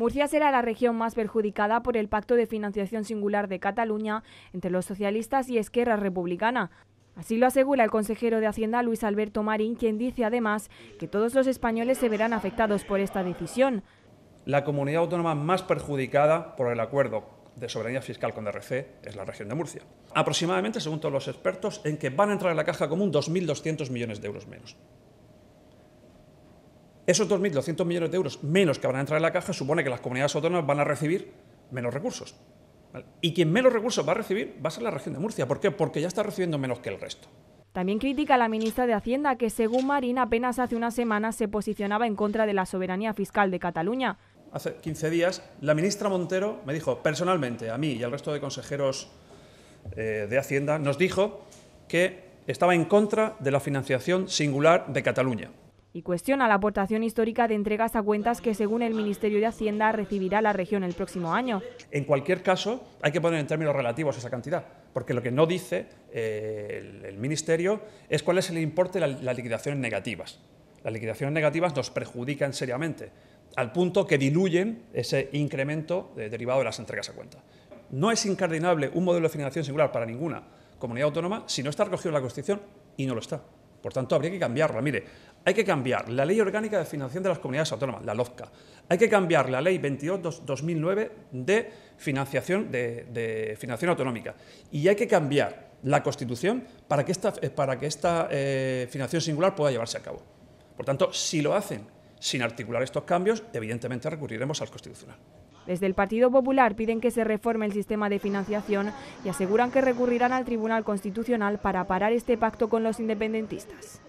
Murcia será la región más perjudicada por el Pacto de Financiación Singular de Cataluña entre los socialistas y Esquerra Republicana. Así lo asegura el consejero de Hacienda Luis Alberto Marín, quien dice además que todos los españoles se verán afectados por esta decisión. La comunidad autónoma más perjudicada por el acuerdo de soberanía fiscal con DRC es la región de Murcia. Aproximadamente, según todos los expertos, en que van a entrar en la caja común 2.200 millones de euros menos. Esos 2.200 millones de euros menos que van a entrar en la caja supone que las comunidades autónomas van a recibir menos recursos. Y quien menos recursos va a recibir va a ser la región de Murcia. ¿Por qué? Porque ya está recibiendo menos que el resto. También critica la ministra de Hacienda que, según Marín, apenas hace una semana se posicionaba en contra de la soberanía fiscal de Cataluña. Hace 15 días, la ministra Montero me dijo personalmente, a mí y al resto de consejeros eh, de Hacienda, nos dijo que estaba en contra de la financiación singular de Cataluña y cuestiona la aportación histórica de entregas a cuentas que, según el Ministerio de Hacienda, recibirá la región el próximo año. En cualquier caso, hay que poner en términos relativos esa cantidad, porque lo que no dice eh, el, Ministerio es cuál es el importe de las liquidaciones negativas. Las liquidaciones negativas nos perjudican seriamente, al punto que diluyen ese incremento eh, derivado de las entregas a cuentas. No es incardinable un modelo de financiación singular para ninguna comunidad autónoma si no está recogido en la Constitución y no lo está. Por tanto, habría que cambiarla. Mire, hay que cambiar la Ley Orgánica de Financiación de las Comunidades Autónomas, la LOFCA. Hay que cambiar la Ley 22-2009 de financiación, de, financiación autonómica. Y hay que cambiar la Constitución para que esta, eh, para que esta eh, financiación singular pueda llevarse a cabo. Por tanto, si lo hacen sin articular estos cambios, evidentemente recurriremos al Constitucional. Desde el Partido Popular piden que se reforme el sistema de financiación y aseguran que recurrirán al Tribunal Constitucional para parar este pacto con los independentistas.